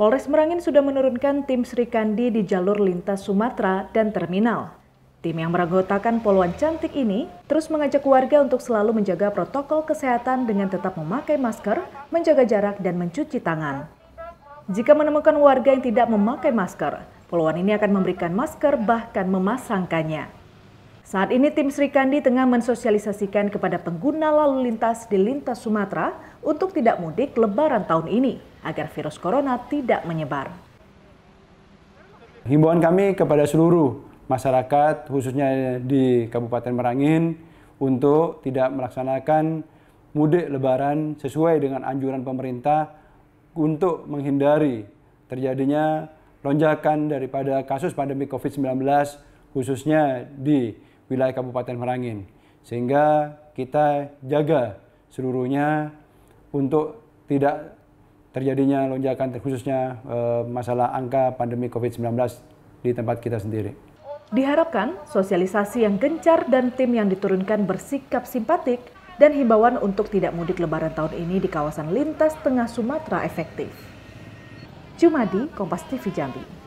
Polres Merangin sudah menurunkan tim Sri Kandi di jalur lintas Sumatera dan terminal. Tim yang beranggotakan poluan cantik ini terus mengajak warga untuk selalu menjaga protokol kesehatan dengan tetap memakai masker, menjaga jarak, dan mencuci tangan. Jika menemukan warga yang tidak memakai masker, poluan ini akan memberikan masker bahkan memasangkannya. Saat ini tim Sri Kandi tengah mensosialisasikan kepada pengguna lalu lintas di lintas Sumatera untuk tidak mudik lebaran tahun ini agar virus corona tidak menyebar. Himbauan kami kepada seluruh masyarakat khususnya di Kabupaten Merangin untuk tidak melaksanakan mudik lebaran sesuai dengan anjuran pemerintah untuk menghindari terjadinya lonjakan daripada kasus pandemi Covid-19 khususnya di wilayah Kabupaten Merangin. Sehingga kita jaga seluruhnya untuk tidak terjadinya lonjakan terkhususnya e, eh, masalah angka pandemi COVID-19 di tempat kita sendiri. Diharapkan sosialisasi yang gencar dan tim yang diturunkan bersikap simpatik dan himbauan untuk tidak mudik lebaran tahun ini di kawasan lintas tengah Sumatera efektif. Jumadi, Kompas TV Jambi.